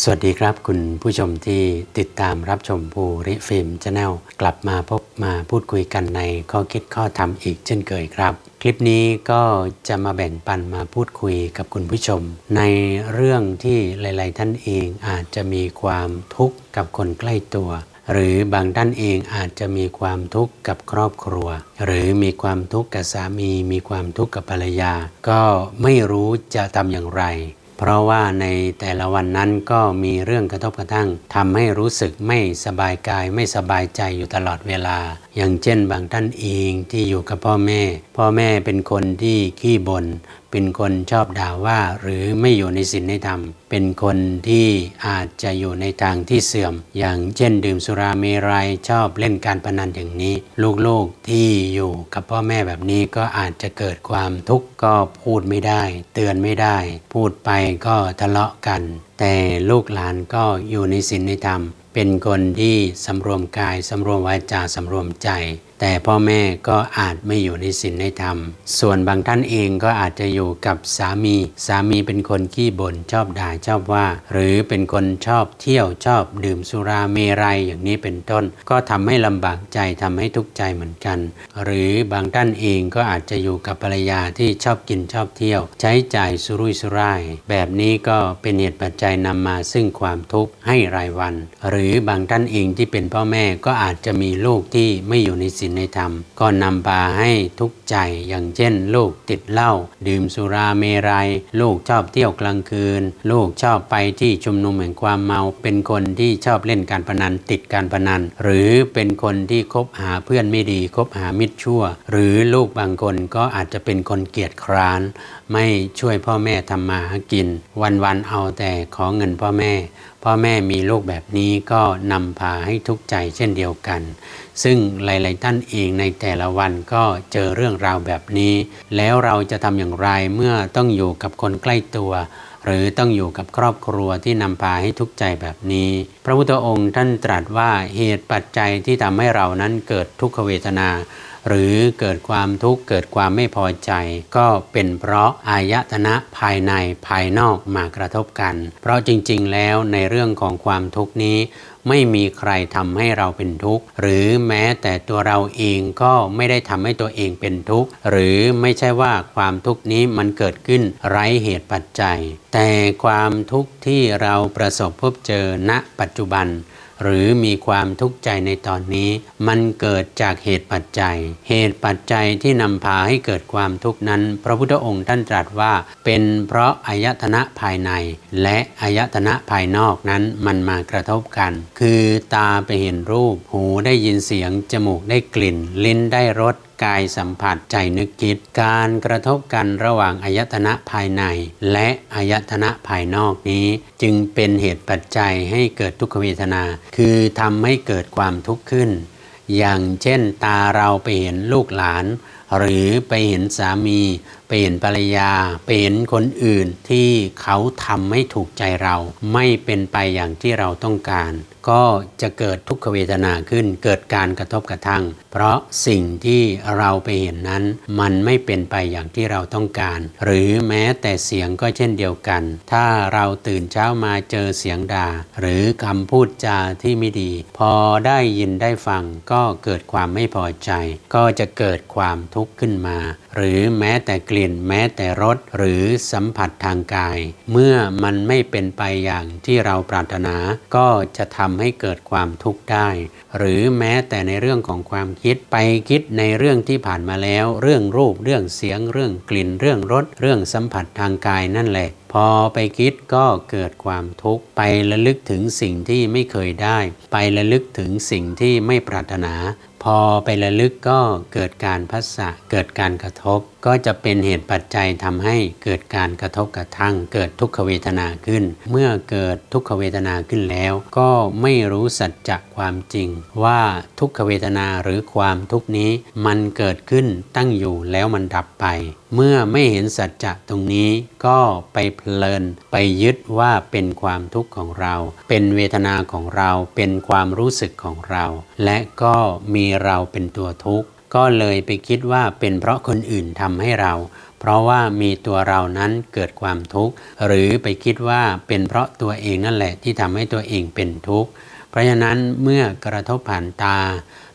สวัสดีครับคุณผู้ชมที่ติดตามรับชมภูริฟิล์มชาแนลกลับมาพบมาพูดคุยกันในข้อคิดข้อธรรมอีกเช่นเคยครับ คลิปนี้ก็จะมาแบ่งปันมาพูดคุยกับคุณผู้ชม ในเรื่องที่หลายๆ ท่านเองอาจจะมีความทุกข์กับคนใกล้ตัว หรือบางท่านเองอาจจะมีความทุกข์กับครอบครัว หรือมีความทุกข์กับสามีมีความทุกข์กับภรรยา ก็ไม่รู้จะทำอย่างไรเพราะว่าในแต่ละวันนั้นก็มีเรื่องกระทบกระทั่ง ทำให้รู้สึกไม่สบายกายไม่สบายใจอยู่ตลอดเวลา อย่างเช่นบางท่านเองที่อยู่กับพ่อแม่ พ่อแม่เป็นคนที่ขี้บน่นเป็นคนชอบด่าว่าหรือไม่อยู่ในศีลในธรรม เป็นคนที่อาจจะอยู่ในทางที่เสื่อม อย่างเช่นดื่มสุราเมรยัยชอบเล่นการพนันอย่างนี้ ลูกๆที่อยู่กับพ่อแม่แบบนี้ก็อาจจะเกิดความทุกข์ก็พูดไม่ได้เตือนไม่ได้ พูดไปก็ทะเลาะกัน แต่ลูกหลานก็อยู่ในศีลในธรรมเป็นคนที่สำรวมกายสำรวมวาจาสำรวมใจแต่พ่อแม่ก็อาจไม่อยู่ในศีลในธรรม ส่วนบางท่านเองก็อาจจะอยู่กับสามี สามีเป็นคนขี้บ่นชอบด่าชอบว่า หรือเป็นคนชอบเที่ยวชอบดื่มสุราเมรัยอย่างนี้เป็นต้น ก็ทำให้ลำบากใจ ทำให้ทุกข์ใจเหมือนกัน หรือบางท่านเองก็อาจจะอยู่กับภรรยาที่ชอบกินชอบเที่ยว ใช้จ่ายสุรุ่ยสุร่าย แบบนี้ก็เป็นเหตุปัจจัยนำมาซึ่งความทุกข์ให้รายวัน หรือบางท่านเองที่เป็นพ่อแม่ก็อาจจะมีลูกที่ไม่อยู่ในศีลนในธรรมก็นำพาให้ทุกข์ใจอย่างเช่น ลูกติดเหล้าดื่มสุราเมรยัยลูกชอบเที่ยวกลางคืน ลูกชอบไปที่ชุมนุมแห่งความเมาเป็นคนที่ชอบเล่นการพนันติดการพนัน หรือเป็นคนที่คบหาเพื่อนไม่ดีคบหามิตรชั่ว หรือลูกบางคนก็อาจจะเป็นคนเกียจคร้าน ไม่ช่วยพ่อแม่ทำมาหากิน วันๆเอาแต่ขอเงินพ่อแม่พ่อแม่มีลูกแบบนี้ก็นำพาให้ทุกใจเช่นเดียวกัน ซึ่งหลาย ๆท่านเองในแต่ละวันก็เจอเรื่องราวแบบนี้ แล้วเราจะทำอย่างไรเมื่อต้องอยู่กับคนใกล้ตัว หรือต้องอยู่กับครอบครัวที่นำพาให้ทุกใจแบบนี้ พระพุทธองค์ท่านตรัสว่าเหตุปัจจัยที่ทำให้เรานั้นเกิดทุกขเวทนาหรือเกิดความทุกข์เกิดความไม่พอใจ ก็เป็นเพราะอายตนะภายในภายนอกมากระทบกัน เพราะจริงๆแล้วในเรื่องของความทุกข์นี้ ไม่มีใครทำให้เราเป็นทุกข์หรือแม้แต่ตัวเราเองก็ไม่ได้ทำให้ตัวเองเป็นทุกข์หรือไม่ใช่ว่าความทุกข์นี้มันเกิดขึ้นไร้เหตุปัจจัย แต่ความทุกข์ที่เราประสบพบเจอณปัจจุบันหรือมีความทุกข์ใจในตอนนี้ มันเกิดจากเหตุปัจจัย เหตุปัจจัยที่นำพาให้เกิดความทุกข์นั้น พระพุทธองค์ท่านตรัสว่า เป็นเพราะอายตนะภายใน และอายตนะภายนอกนั้นมันมากระทบกัน คือตาไปเห็นรูป หูได้ยินเสียงจมูกได้กลิ่น ลิ้นได้รสกายสัมผัสใจนึกคิดการกระทบกันระหว่างอายตนะภายในและอายตนะภายนอกนี้จึงเป็นเหตุปัจจัยให้เกิดทุกขเวทนาคือทำให้เกิดความทุกข์ขึ้นอย่างเช่นตาเราไปเห็นลูกหลานหรือไปเห็นสามีไปเห็นภรรยาไปเห็นคนอื่นที่เขาทำไม่ถูกใจเราไม่เป็นไปอย่างที่เราต้องการก็จะเกิดทุกขเวทนาขึ้น เกิดการกระทบกระทั่ง เพราะสิ่งที่เราไปเห็นนั้น มันไม่เป็นไปอย่างที่เราต้องการ หรือแม้แต่เสียงก็เช่นเดียวกัน ถ้าเราตื่นเช้ามาเจอเสียงด่า หรือคำพูดจาที่ไม่ดี พอได้ยินได้ฟังก็เกิดความไม่พอใจ ก็จะเกิดความทุกข์ขึ้นมา หรือแม้แต่กลิ่น แม้แต่รส หรือสัมผัสทางกาย เมื่อมันไม่เป็นไปอย่างที่เราปรารถนา ก็จะทำำให้เกิดความทุกข์ได้ หรือแม้แต่ในเรื่องของความคิดไปคิดในเรื่องที่ผ่านมาแล้ว เรื่องรูป เรื่องเสียงเรื่อง กลิ่นเรื่องรสเรื่องสัมผัสทางกายนั่นแหละ พอไปคิดก็เกิดความทุกข์ไประลึกถึงสิ่งที่ไม่เคยได้ ไประลึกถึงสิ่งที่ไม่ปรารถนาพอไประลึกก็เกิดการพัสสะเกิดการกระทบ ก็จะเป็นเหตุปัจจัยทำให้เกิดการกระทบกระทั่งเกิดทุกขเวทนาขึ้น เมื่อเกิดทุกขเวทนาขึ้นแล้ว ก็ไม่รู้สัจจะความจริง ว่าทุกขเวทนาหรือความทุกนี้มันเกิดขึ้นตั้งอยู่แล้วมันดับไป เมื่อไม่เห็นสัจจะตรงนี้ก็ไปเพลินไปยึดว่าเป็นความทุกข์ของเรา เป็นเวทนาของเราเป็นความรู้สึกของเรา และก็มีเราเป็นตัวทุกข์ก็เลยไปคิดว่าเป็นเพราะคนอื่นทำให้เราเพราะว่ามีตัวเรานั้นเกิดความทุกข์ หรือไปคิดว่าเป็นเพราะตัวเองนั่นแหละที่ทำให้ตัวเองเป็นทุกข์ เพราะฉะนั้นเมื่อกระทบผ่านตา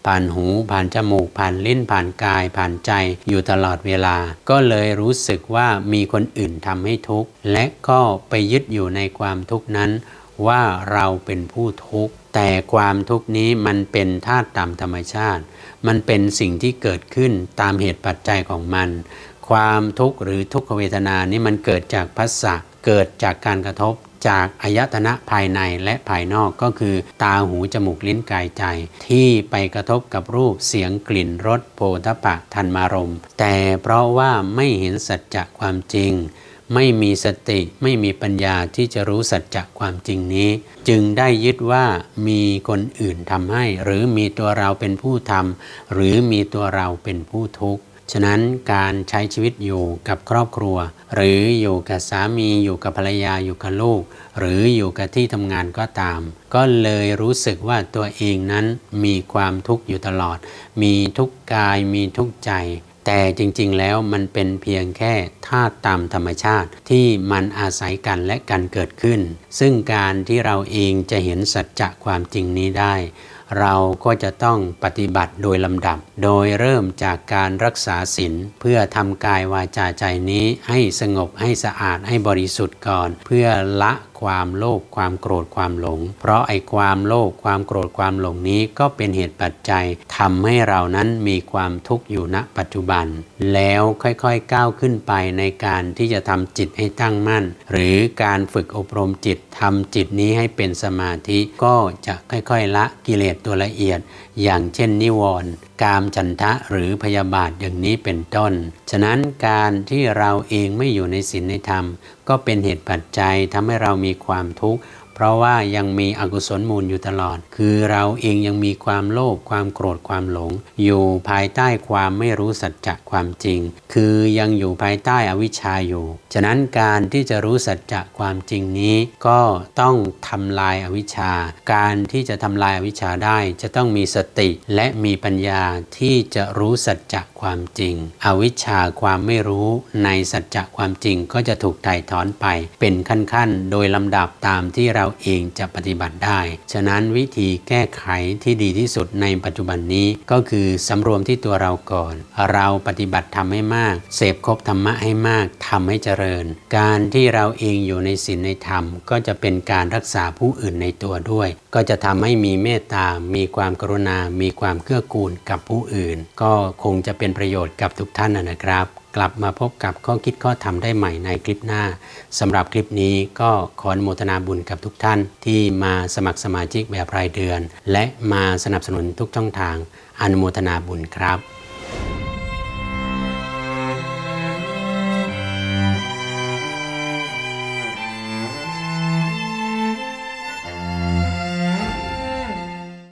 ผ่านหูผ่านจมูกผ่านลิ้นผ่านกายผ่านใจอยู่ตลอดเวลา ก็เลยรู้สึกว่ามีคนอื่นทำให้ทุกข์ และก็ไปยึดอยู่ในความทุกข์นั้นว่าเราเป็นผู้ทุกข์แต่ความทุกนี้มันเป็นธาตุตามธรรมชาติ มันเป็นสิ่งที่เกิดขึ้นตามเหตุปัจจัยของมัน ความทุกข์หรือทุกขเวทนานี้มันเกิดจากพัสะเกิดจากการกระทบ จากอายตนะภายในและภายนอก ก็คือตาหูจมูกลิ้นกายใจ ที่ไปกระทบกับรูปเสียงกลิ่นรสโภฏปะทันมารม แต่เพราะว่าไม่เห็นสัจจะความจริงไม่มีสติไม่มีปัญญาที่จะรู้สัจจะความจริงนี้ จึงได้ยึดว่ามีคนอื่นทำให้ หรือมีตัวเราเป็นผู้ทำหรือมีตัวเราเป็นผู้ทุกข์ ฉะนั้นการใช้ชีวิตอยู่กับครอบครัว หรืออยู่กับสามีอยู่กับภรรยาอยู่กับลูก หรืออยู่กับที่ทำงานก็ตาม ก็เลยรู้สึกว่าตัวเองนั้นมีความทุกข์อยู่ตลอด มีทุกกายมีทุกใจแต่จริงๆแล้วมันเป็นเพียงแค่ธาตุตามธรรมชาติที่มันอาศัยกันและกันเกิดขึ้น ซึ่งการที่เราเองจะเห็นสัจจะความจริงนี้ได้เราก็จะต้องปฏิบัติโดยลำดับ โดยเริ่มจากการรักษาศีลเพื่อทำกายวาจาใจนี้ให้สงบให้สะอาดให้บริสุทธิ์ก่อน เพื่อละความโลภความโกรธความหลง เพราะไอ้ความโลภความโกรธความหลงนี้ก็เป็นเหตุปัจจัยทำให้เรานั้นมีความทุกข์อยู่ณปัจจุบัน แล้วค่อยๆก้าวขึ้นไปในการที่จะทำจิตให้ตั้งมั่น หรือการฝึกอบรมจิตทำจิตนี้ให้เป็นสมาธิก็จะค่อย ๆ ละกิเลสตัวละเอียดอย่างเช่นนิวรณ์กามฉันทะหรือพยาบาทอย่างนี้เป็นต้น ฉะนั้นการที่เราเองไม่อยู่ในศีลในธรรมก็เป็นเหตุปัจจัยทำให้เรามีความทุกข์เพราะว่ายังมีอกุศลมูลอยู่ตลอด คือเราเองยังมีความโลภความโกรธความหลง อยู่ภายใต้ความไม่รู้สัจจะความจริง คือยังอยู่ภายใต้อวิชชาอยู่ ฉะนั้นการที่จะรู้สัจจะความจริงนี้ ก็ต้องทำลายอวิชชา การที่จะทำลายอวิชชาได้จะต้องมีสติและมีปัญญาที่จะรู้สัจจะความจริง อวิชชาความไม่รู้ในสัจจะความจริงก็จะถูกไถ่ถอนไปเป็นขั้นๆ โดยลำดับตามที่เราราเอง จะ ปฏิบัติได้ ฉะนั้นวิธีแก้ไขที่ดีที่สุดในปัจจุบันนี้ก็คือสำรวมที่ตัวเราก่อน เราปฏิบัติทำให้มาก เสพครบธรรมะให้มากทำให้เจริญ การที่เราเองอยู่ในศีลในธรรมก็จะเป็นการรักษาผู้อื่นในตัวด้วย ก็จะทำให้มีเมตตา มีความกรุณา มีความเกื้อกูลกับผู้อื่น ก็คงจะเป็นประโยชน์กับทุกท่านนะครับกลับมาพบกับข้อคิดข้อธรรมได้ใหม่ในคลิปหน้าสำหรับคลิปนี้ก็ขออนุโมทนาบุญกับทุกท่าน ที่มาสมัครสมาชิกแบบรายเดือน และมาสนับสนุนทุกช่องทางอนุโมทนาบุญครับ